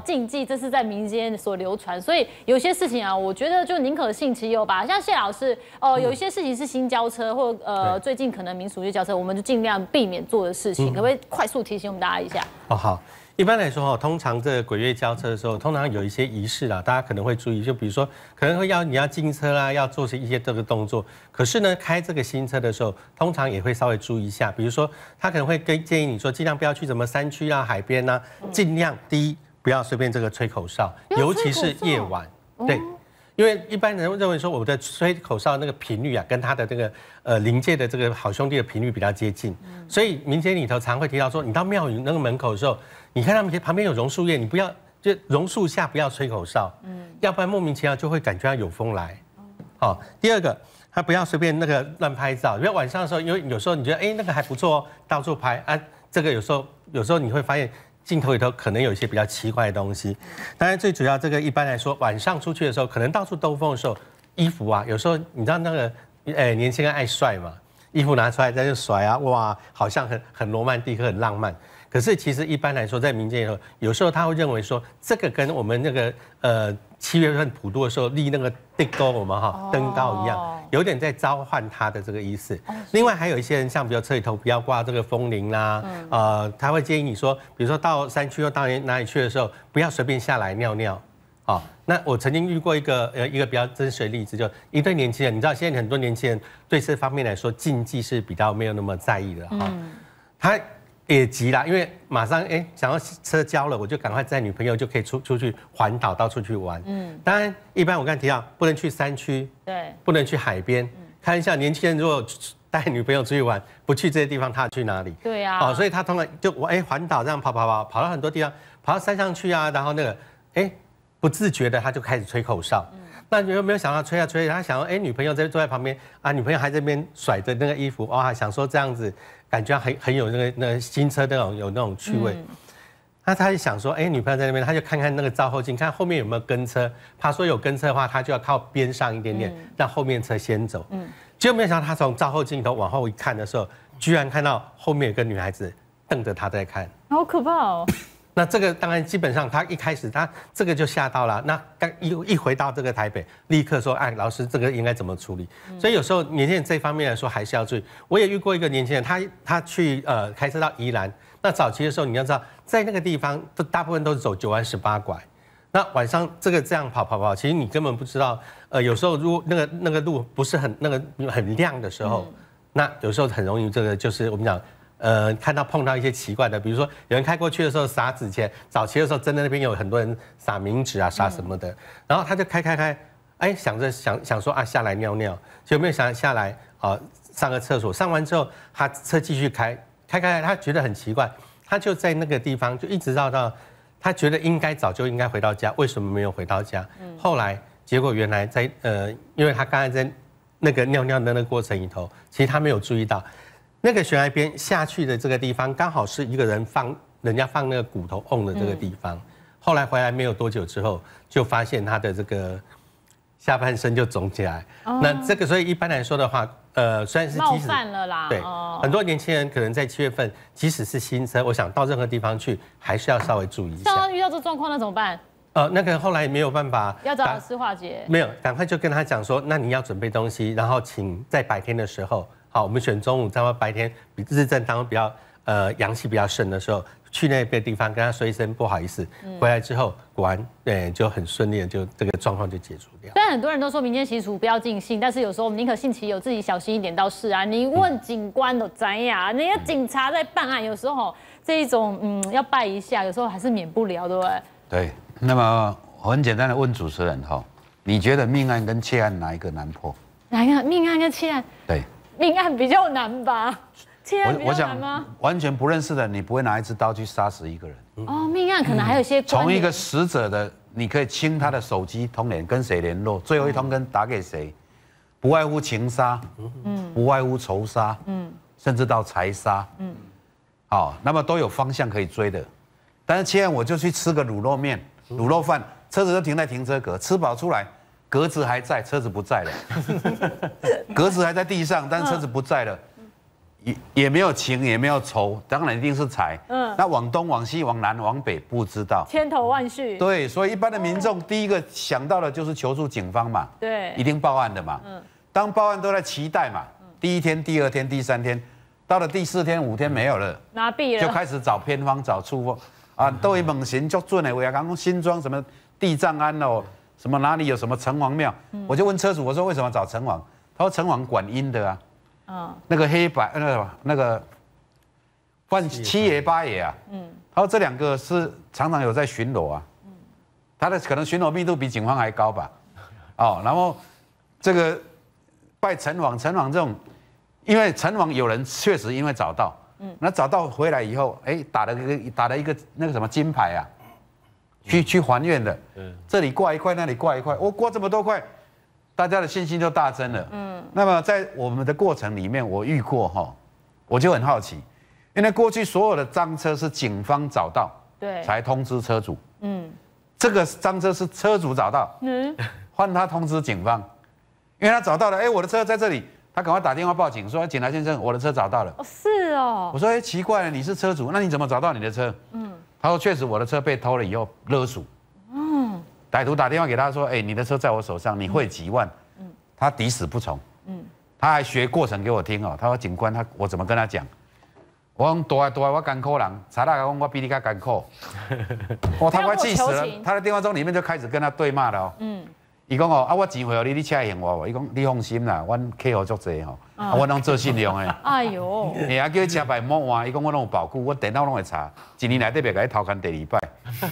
禁忌这是在民间所流传，所以有些事情啊，我觉得就宁可信其有吧。像谢老师哦，有一些事情是新交车或呃最近可能民俗月交车，我们就尽量避免做的事情，可不可以快速提醒我们大家一下？哦，好。一般来说哈，通常这鬼月交车的时候，通常有一些仪式啊，大家可能会注意，就比如说可能会要你要进车啦，要做一些这个动作。可是呢，开这个新车的时候，通常也会稍微注意一下，比如说他可能会跟建议你说，尽量不要去什么山区啊、海边啊，尽量低。不要随便这个吹口哨，尤其是夜晚。对，因为一般人认为说，我的吹口哨那个频率啊，跟他的这个呃临界的这个好兄弟的频率比较接近，所以民间里头常会提到说，你到庙宇那个门口的时候，你看他们旁边有榕树叶，你不要就榕树下不要吹口哨，嗯，要不然莫名其妙就会感觉到有风来。好，第二个，他不要随便那个乱拍照，因为晚上的时候，因为有时候你觉得哎那个还不错哦，到处拍啊，这个有时候有时候你会发现。镜头里头可能有一些比较奇怪的东西，当然最主要这个一般来说晚上出去的时候，可能到处兜风的时候，衣服啊，有时候你知道那个，哎，年轻人爱帅嘛，衣服拿出来在这甩啊，哇，好像很很罗曼蒂克、很浪漫，可是其实一般来说在民间以后，有时候他会认为说这个跟我们那个呃。七月份普渡的时候立那个灯我们哈，灯高一样，有点在召唤他的这个意思。另外还有一些人，像比如车里头不要挂这个风铃啦，呃，他会建议你说，比如说到山区又到哪里去的时候，不要随便下来尿尿。好，那我曾经遇过一个呃一个比较真实的例子，就一对年轻人，你知道现在很多年轻人对这方面来说禁忌是比较没有那么在意的哈，他。也急啦，因为马上哎想要车交了，我就赶快载女朋友就可以出出去环岛到处去玩。嗯，当然一般我刚提到不能去山区，对，不能去海边。看一下年轻人如果带女朋友出去玩，不去这些地方，他去哪里？对呀，哦，所以他通常就我哎环岛这样跑跑跑，跑到很多地方，跑到山上去啊，然后那个哎不自觉的他就开始吹口哨。那你有没有想到，吹啊吹，他想说，哎，女朋友在坐在旁边啊，女朋友还在那边甩着那个衣服，哇，想说这样子感觉很很有那个那个新车那种有那种趣味。那他就想说，哎，女朋友在那边，他就看看那个照后镜，看后面有没有跟车，他说有跟车的话，他就要靠边上一点点，让后面车先走。嗯。结果没想到，他从照后镜头往后一看的时候，居然看到后面有个女孩子瞪着他在看。好可怕哦！那这个当然基本上他一开始他这个就吓到了。那刚一一回到这个台北，立刻说：“哎，老师，这个应该怎么处理？”所以有时候年轻人这方面来说还是要注意。我也遇过一个年轻人，他他去呃开车到宜兰。那早期的时候你要知道，在那个地方都大部分都是走九弯十八拐。那晚上这个这样跑跑跑，其实你根本不知道。呃，有时候如果那个那个路不是很那个很亮的时候，那有时候很容易这个就是我们讲。呃，看到碰到一些奇怪的，比如说有人开过去的时候撒纸钱，早期的时候真的那边有很多人撒冥纸啊，撒什么的。然后他就开开开，哎，想着想想说啊，下来尿尿，就没有想下来啊上个厕所。上完之后，他车继续开，开开开，他觉得很奇怪，他就在那个地方就一直绕到，他觉得应该早就应该回到家，为什么没有回到家？后来结果原来在呃，因为他刚才在那个尿尿的那个过程里头，其实他没有注意到。那个悬崖边下去的这个地方，刚好是一个人放人家放那个骨头瓮的这个地方。后来回来没有多久之后，就发现他的这个下半身就肿起来。那这个所以一般来说的话，呃，虽然是冒犯了啦，对，很多年轻人可能在七月份，即使是新生，我想到任何地方去，还是要稍微注意一下。遇到这状况那怎么办？呃，那个后来也没有办法，要找老师化解。没有，赶快就跟他讲说，那你要准备东西，然后请在白天的时候。好，我们选中午，那么白天比日正当比较呃阳气比较盛的时候，去那边地方跟他说一声不好意思，回来之后果然对就很顺利，就这个状况就解除掉。但很多人都说民间习俗不要尽信，但是有时候我们宁可信其有，自己小心一点倒是啊。你问警官都怎样？那些警察在办案，有时候这一种嗯要拜一下，有时候还是免不了，对不对？对。那么很简单的问主持人哈，你觉得命案跟窃案哪一个难破？哪一个命案跟窃案？对。命案比较难吧？我我想完全不认识的，你不会拿一支刀去杀死一个人。哦，命案可能还有一些从一个死者的，你可以清他的手机通联，跟谁联络，最后一通跟打给谁，不外乎情杀，嗯，不外乎仇杀，嗯，甚至到财杀，嗯，好，那么都有方向可以追的。但是现在我就去吃个卤肉面、卤肉饭，车子停在停车格，吃饱出来。格子还在，车子不在了。格子还在地上，但是车子不在了，也也没有情，也没有仇，当然一定是财。嗯，那往东、往西、往南、往北，不知道。千头万绪。对，所以一般的民众第一个想到的就是求助警方嘛。对。一定报案的嘛。嗯。当报案都在期待嘛。第一天、第二天、第三天，到了第四天、五天没有了。拿币了。就开始找偏方、找处方啊，都以猛行就准的，为阿讲新装什么地藏庵喽。什么哪里有什么城隍庙？我就问车主，我说为什么找城隍？他说城隍管阴的啊，那个黑白那个那个，换七爷八爷啊。嗯，他说这两个是常常有在巡逻啊，他的可能巡逻密度比警方还高吧。哦，然后这个拜城隍，城隍这种，因为城隍有人确实因为找到，嗯，那找到回来以后，哎，打了一个打了一个那个什么金牌啊。去去还愿的，嗯，这里挂一块，那里挂一块，我挂这么多块，大家的信心就大增了，嗯。那么在我们的过程里面，我遇过哈，我就很好奇，因为过去所有的赃车是警方找到，对，才通知车主，嗯。这个赃车是车主找到，嗯，换他通知警方，因为他找到了，哎，我的车在这里，他赶快打电话报警，说警察先生，我的车找到了，哦，是哦。我说，哎，奇怪，了，你是车主，那你怎么找到你的车？他说：“确实，我的车被偷了以后勒索。嗯，歹徒打电话给他说：‘哎，你的车在我手上，你会几万？’嗯，他抵死不从。嗯，他还学过程给我听哦。他说：‘警官，他我怎么跟他讲？’我讲多啊多啊，我干酷人，查大官我比你较干酷。哦，他快气死了。他的电话中里面就开始跟他对骂了哦。”嗯。伊讲哦，啊，我钱回互你你请来用我，伊讲你放心啦，我客户足济吼，我拢做信用诶。哎哟，你还叫车牌莫换，伊讲我拢有保固，我电脑拢会查。一年内底别甲去偷看第二拜。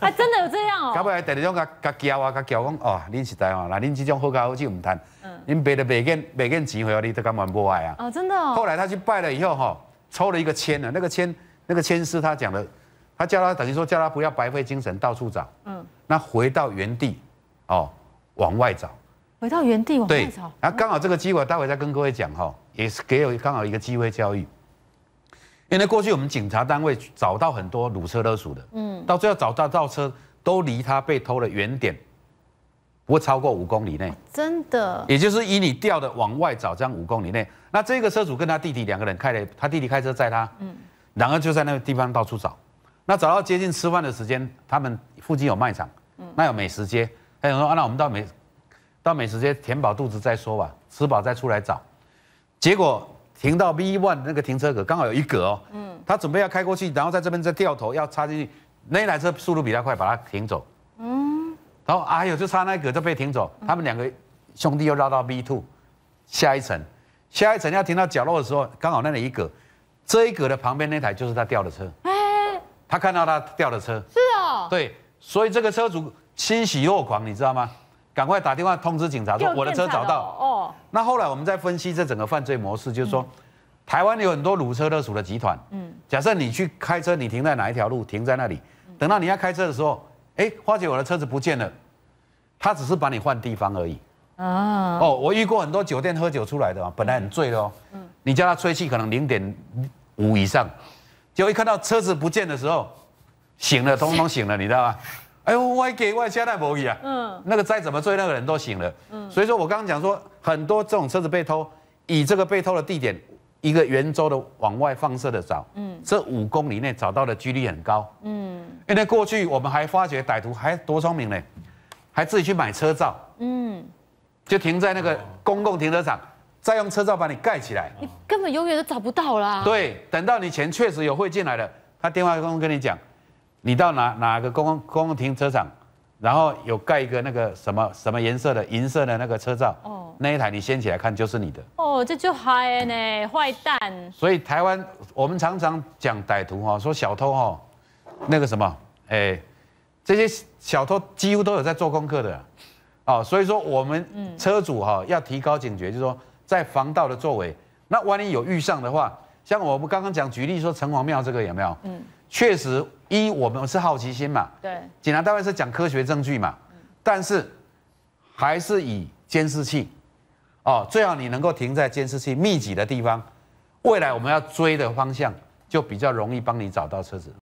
啊，真的有这样哦。到尾第二种，甲甲叫啊，甲叫讲哦，恁实在哦，那恁这种好家伙就唔趁，嗯。恁别的别见别见钱回互你都干完无爱啊。哦，真的哦。后来他去拜了以后吼，抽了一个签啊，那个签，那个签师他讲的，他叫他等于说叫他不要白费精神到处找。嗯。那回到原地哦。往外找，回到原地往外找，然刚好这个机会，待会再跟各位讲哈，也是给我刚好一个机会教育。因为过去我们警察单位找到很多鲁车勒属的，嗯，到最后找到盗车都离他被偷的原点，不会超过五公里内。真的。也就是以你掉的往外找，这样五公里内，那这个车主跟他弟弟两个人开了，他弟弟开车载他，嗯，然后就在那个地方到处找，那找到接近吃饭的时间，他们附近有卖场，嗯，那有美食街。他说：“啊，那我们到美，到美食街填饱肚子再说吧，吃饱再出来找。结果停到 V One 那个停车格，刚好有一格哦。嗯。他准备要开过去，然后在这边再掉头要插进去，那台车速度比较快，把它停走。嗯，然后哎呦，就差那一格就被停走。他们两个兄弟又绕到 V Two 下一层，下一层要停到角落的时候，刚好那里一格，这一格的旁边那台就是他掉的车。哎，他看到他掉的车，是哦，对，所以这个车主。”欣喜若狂，你知道吗？赶快打电话通知警察，说我的车找到。哦。那后来我们在分析这整个犯罪模式，就是说，台湾有很多鲁车勒索的集团。嗯。假设你去开车，你停在哪一条路？停在那里。等到你要开车的时候，哎，花姐，我的车子不见了。他只是把你换地方而已。啊。哦，我遇过很多酒店喝酒出来的嘛，本来很醉的嗯。你叫他吹气，可能零点五以上。就一看到车子不见的时候，醒了，通通通醒了，你知道吗？哎呦，我给，我现在无语啊。嗯，那个再怎么追，那个人都醒了。嗯，所以说我刚刚讲说，很多这种车子被偷，以这个被偷的地点，一个圆周的往外放射的找。嗯，这五公里内找到的几率很高。嗯，因为过去我们还发觉歹徒还多聪明呢，还自己去买车罩。嗯，就停在那个公共停车场，再用车罩把你盖起来。你根本永远都找不到啦。对，等到你钱确实有汇进来了，他电话通通跟你讲。你到哪哪个公共公共停车场，然后有盖一个那个什么什么颜色的银色的那个车罩，哦，那一台你掀起来看就是你的。哦，这就害呢，坏蛋。所以台湾我们常常讲歹徒哈，说小偷哈，那个什么哎，这些小偷几乎都有在做功课的，哦，所以说我们车主哈要提高警觉，就是说在防盗的作为，那万一有遇上的话，像我们刚刚讲举例说城隍庙这个有没有？嗯。确实，一我们是好奇心嘛，对，警察单位是讲科学证据嘛，但是还是以监视器，哦，最好你能够停在监视器密集的地方，未来我们要追的方向就比较容易帮你找到车子。